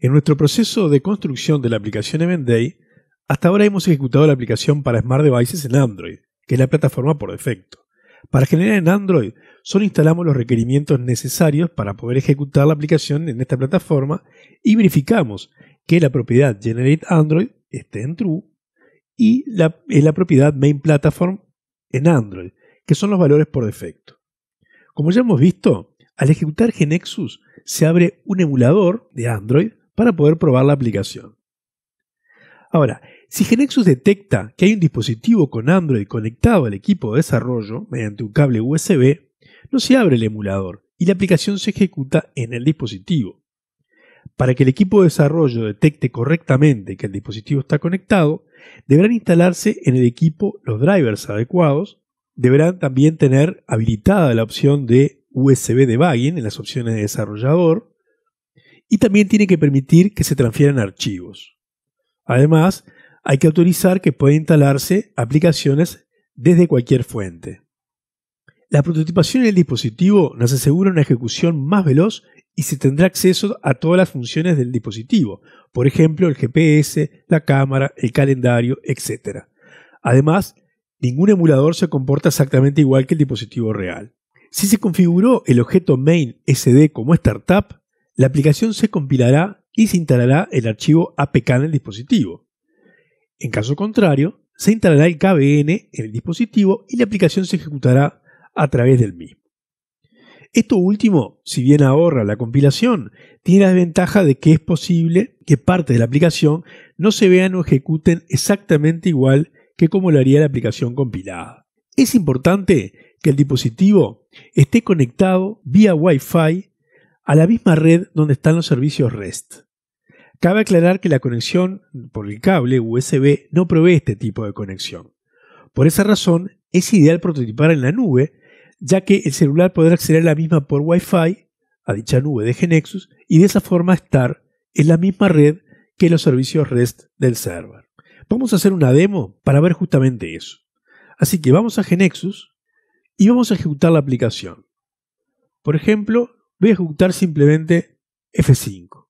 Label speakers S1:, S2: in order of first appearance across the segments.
S1: En nuestro proceso de construcción de la aplicación Eventday, hasta ahora hemos ejecutado la aplicación para Smart Devices en Android, que es la plataforma por defecto. Para generar en Android, solo instalamos los requerimientos necesarios para poder ejecutar la aplicación en esta plataforma y verificamos que la propiedad Generate Android esté en True y la, la propiedad Main Platform en Android, que son los valores por defecto. Como ya hemos visto, al ejecutar Genexus se abre un emulador de Android para poder probar la aplicación. Ahora, si Genexus detecta que hay un dispositivo con Android conectado al equipo de desarrollo mediante un cable USB, no se abre el emulador y la aplicación se ejecuta en el dispositivo. Para que el equipo de desarrollo detecte correctamente que el dispositivo está conectado, deberán instalarse en el equipo los drivers adecuados, deberán también tener habilitada la opción de USB debugging en las opciones de desarrollador, y también tiene que permitir que se transfieran archivos. Además, hay que autorizar que puedan instalarse aplicaciones desde cualquier fuente. La prototipación en el dispositivo nos asegura una ejecución más veloz y se tendrá acceso a todas las funciones del dispositivo, por ejemplo el GPS, la cámara, el calendario, etc. Además, ningún emulador se comporta exactamente igual que el dispositivo real. Si se configuró el objeto main SD como startup, la aplicación se compilará y se instalará el archivo APK en el dispositivo. En caso contrario, se instalará el KBN en el dispositivo y la aplicación se ejecutará a través del mismo. Esto último, si bien ahorra la compilación, tiene la ventaja de que es posible que parte de la aplicación no se vean o ejecuten exactamente igual que como lo haría la aplicación compilada. Es importante que el dispositivo esté conectado vía Wi-Fi a la misma red donde están los servicios REST. Cabe aclarar que la conexión por el cable USB no provee este tipo de conexión. Por esa razón, es ideal prototipar en la nube, ya que el celular podrá acceder a la misma por Wi-Fi, a dicha nube de Genexus, y de esa forma estar en la misma red que los servicios REST del server. Vamos a hacer una demo para ver justamente eso. Así que vamos a Genexus y vamos a ejecutar la aplicación. Por ejemplo, voy a ejecutar simplemente F5.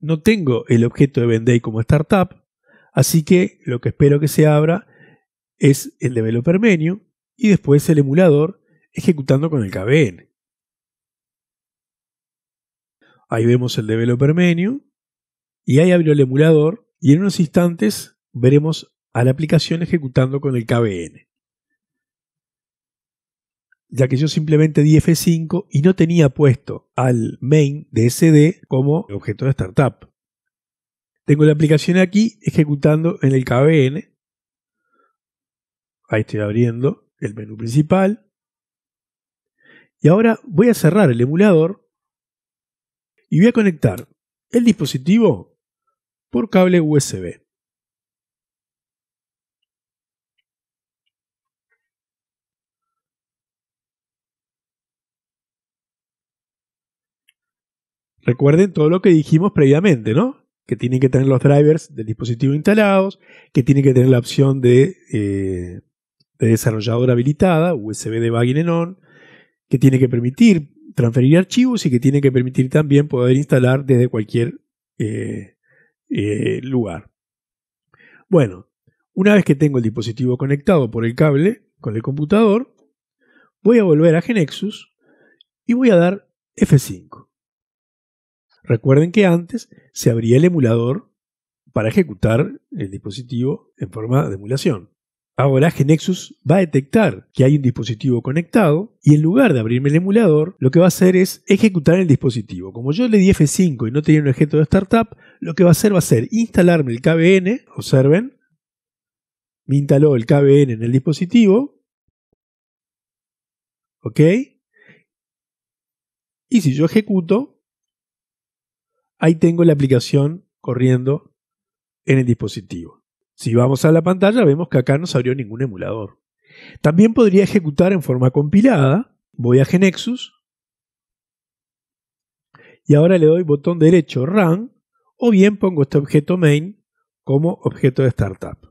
S1: No tengo el objeto de Venday como startup, así que lo que espero que se abra es el developer menu y después el emulador ejecutando con el KBN. Ahí vemos el developer menu y ahí abrió el emulador y en unos instantes veremos a la aplicación ejecutando con el KVN ya que yo simplemente di F5 y no tenía puesto al main de SD como objeto de startup. Tengo la aplicación aquí ejecutando en el KBN. Ahí estoy abriendo el menú principal. Y ahora voy a cerrar el emulador y voy a conectar el dispositivo por cable USB. Recuerden todo lo que dijimos previamente, ¿no? Que tienen que tener los drivers del dispositivo instalados, que tienen que tener la opción de, eh, desarrollador habilitada, USB de en On, que tiene que permitir transferir archivos y que tiene que permitir también poder instalar desde cualquier eh, eh, lugar. Bueno, una vez que tengo el dispositivo conectado por el cable con el computador, voy a volver a Genexus y voy a dar F5. Recuerden que antes se abría el emulador para ejecutar el dispositivo en forma de emulación. Ahora Genexus va a detectar que hay un dispositivo conectado y en lugar de abrirme el emulador, lo que va a hacer es ejecutar el dispositivo. Como yo le di F5 y no tenía un objeto de startup, lo que va a hacer va a ser instalarme el KBN, observen, me instaló el KBN en el dispositivo, ¿ok? Y si yo ejecuto, ahí tengo la aplicación corriendo en el dispositivo. Si vamos a la pantalla vemos que acá no se abrió ningún emulador. También podría ejecutar en forma compilada. Voy a Genexus y ahora le doy botón derecho Run o bien pongo este objeto main como objeto de startup.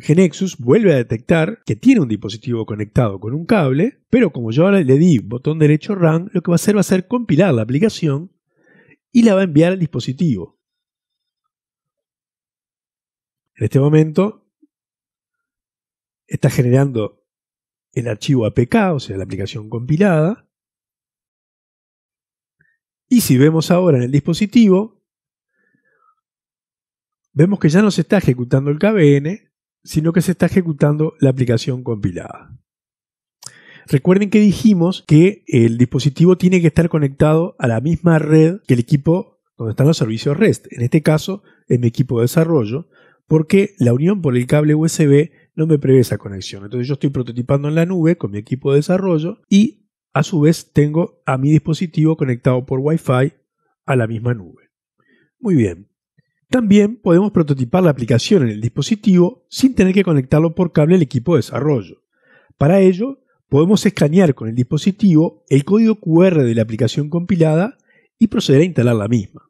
S1: Genexus vuelve a detectar que tiene un dispositivo conectado con un cable, pero como yo ahora le di botón derecho RUN, lo que va a hacer va a ser compilar la aplicación y la va a enviar al dispositivo. En este momento está generando el archivo APK, o sea, la aplicación compilada. Y si vemos ahora en el dispositivo, vemos que ya nos está ejecutando el KBN sino que se está ejecutando la aplicación compilada. Recuerden que dijimos que el dispositivo tiene que estar conectado a la misma red que el equipo donde están los servicios REST, en este caso en mi equipo de desarrollo, porque la unión por el cable USB no me prevé esa conexión. Entonces yo estoy prototipando en la nube con mi equipo de desarrollo y a su vez tengo a mi dispositivo conectado por Wi-Fi a la misma nube. Muy bien, también podemos prototipar la aplicación en el dispositivo sin tener que conectarlo por cable al equipo de desarrollo. Para ello, podemos escanear con el dispositivo el código QR de la aplicación compilada y proceder a instalar la misma.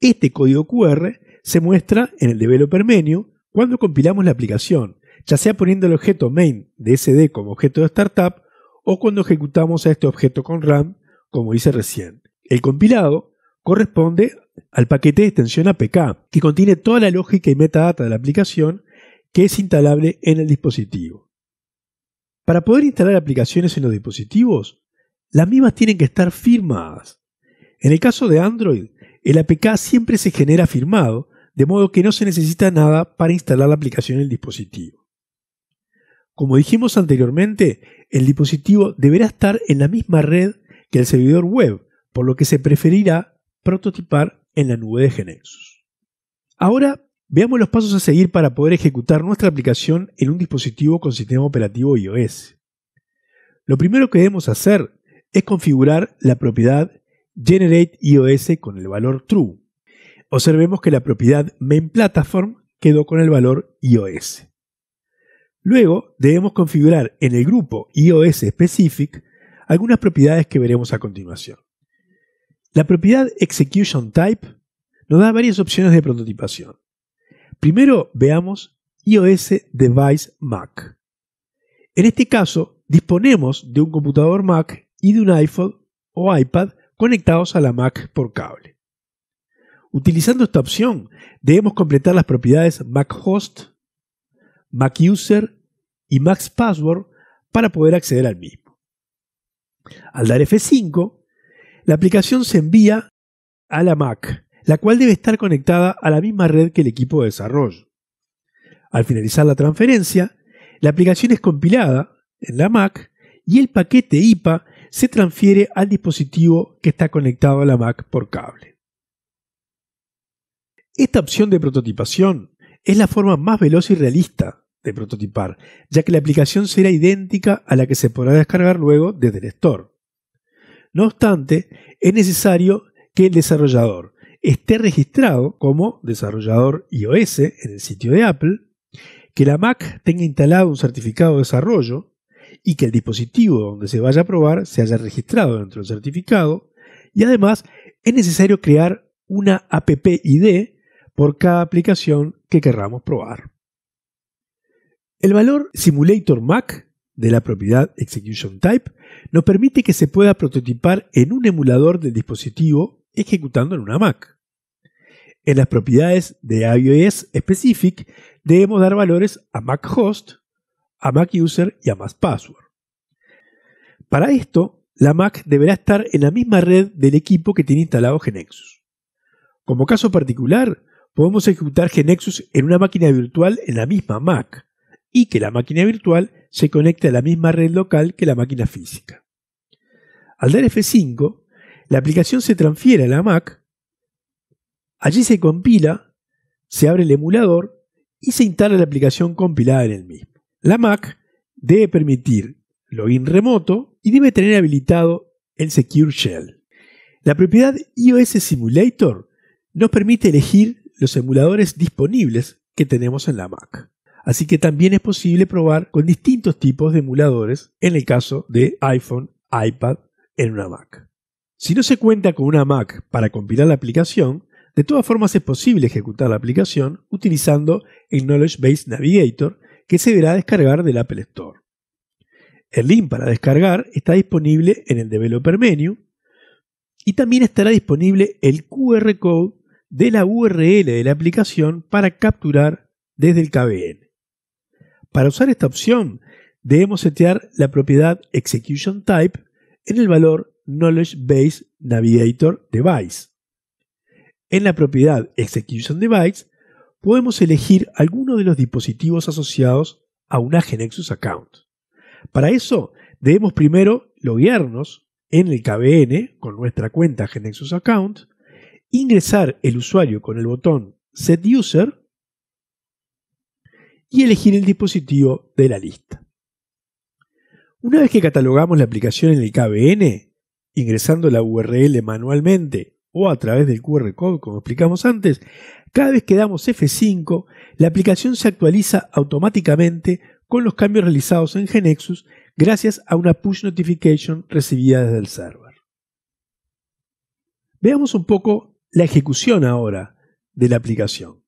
S1: Este código QR se muestra en el developer menu cuando compilamos la aplicación, ya sea poniendo el objeto main de SD como objeto de startup o cuando ejecutamos a este objeto con RAM, como hice recién. El compilado corresponde al paquete de extensión APK, que contiene toda la lógica y metadata de la aplicación que es instalable en el dispositivo. Para poder instalar aplicaciones en los dispositivos, las mismas tienen que estar firmadas. En el caso de Android, el APK siempre se genera firmado, de modo que no se necesita nada para instalar la aplicación en el dispositivo. Como dijimos anteriormente, el dispositivo deberá estar en la misma red que el servidor web, por lo que se preferirá prototipar en la nube de Genexus. Ahora veamos los pasos a seguir para poder ejecutar nuestra aplicación en un dispositivo con sistema operativo iOS. Lo primero que debemos hacer es configurar la propiedad Generate iOS con el valor True. Observemos que la propiedad MainPlatform quedó con el valor iOS. Luego debemos configurar en el grupo iOS Specific algunas propiedades que veremos a continuación. La propiedad Execution Type nos da varias opciones de prototipación. Primero veamos iOS Device Mac. En este caso, disponemos de un computador Mac y de un iPhone o iPad conectados a la Mac por cable. Utilizando esta opción, debemos completar las propiedades Mac Host, Mac User y Mac Password para poder acceder al mismo. Al dar F5, la aplicación se envía a la Mac, la cual debe estar conectada a la misma red que el equipo de desarrollo. Al finalizar la transferencia, la aplicación es compilada en la Mac y el paquete IPA se transfiere al dispositivo que está conectado a la Mac por cable. Esta opción de prototipación es la forma más veloz y realista de prototipar, ya que la aplicación será idéntica a la que se podrá descargar luego desde el store. No obstante, es necesario que el desarrollador esté registrado como desarrollador iOS en el sitio de Apple, que la Mac tenga instalado un certificado de desarrollo y que el dispositivo donde se vaya a probar se haya registrado dentro del certificado y además es necesario crear una app ID por cada aplicación que querramos probar. El valor Simulator Mac de la propiedad Execution Type nos permite que se pueda prototipar en un emulador del dispositivo ejecutando en una Mac. En las propiedades de iOS Specific debemos dar valores a Mac Host, a Mac User y a Mac Password. Para esto, la Mac deberá estar en la misma red del equipo que tiene instalado Genexus. Como caso particular, podemos ejecutar Genexus en una máquina virtual en la misma Mac y que la máquina virtual se conecta a la misma red local que la máquina física. Al dar F5, la aplicación se transfiere a la Mac, allí se compila, se abre el emulador y se instala la aplicación compilada en el mismo. La Mac debe permitir login remoto y debe tener habilitado el Secure Shell. La propiedad iOS Simulator nos permite elegir los emuladores disponibles que tenemos en la Mac. Así que también es posible probar con distintos tipos de emuladores, en el caso de iPhone, iPad, en una Mac. Si no se cuenta con una Mac para compilar la aplicación, de todas formas es posible ejecutar la aplicación utilizando el Knowledge Base Navigator que se deberá descargar del Apple Store. El link para descargar está disponible en el Developer Menu y también estará disponible el QR Code de la URL de la aplicación para capturar desde el KBN. Para usar esta opción, debemos setear la propiedad Execution Type en el valor Knowledge Base Navigator Device. En la propiedad Execution Device podemos elegir alguno de los dispositivos asociados a una GeneXus account. Para eso debemos primero loguearnos en el KBN con nuestra cuenta Genexus Account, ingresar el usuario con el botón Set User y elegir el dispositivo de la lista. Una vez que catalogamos la aplicación en el KBN, ingresando la URL manualmente o a través del QR code como explicamos antes, cada vez que damos F5, la aplicación se actualiza automáticamente con los cambios realizados en Genexus gracias a una push notification recibida desde el server. Veamos un poco la ejecución ahora de la aplicación.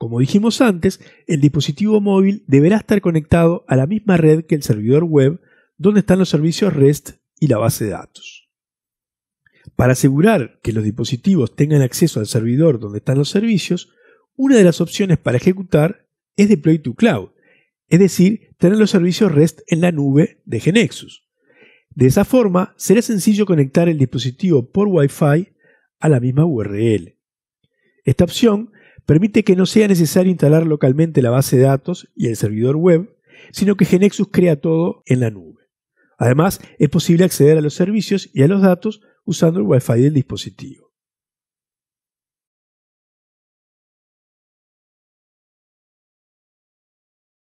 S1: Como dijimos antes, el dispositivo móvil deberá estar conectado a la misma red que el servidor web donde están los servicios REST y la base de datos. Para asegurar que los dispositivos tengan acceso al servidor donde están los servicios, una de las opciones para ejecutar es Deploy to Cloud, es decir, tener los servicios REST en la nube de Genexus. De esa forma, será sencillo conectar el dispositivo por Wi-Fi a la misma URL. Esta opción permite que no sea necesario instalar localmente la base de datos y el servidor web, sino que Genexus crea todo en la nube. Además, es posible acceder a los servicios y a los datos usando el Wi-Fi del dispositivo.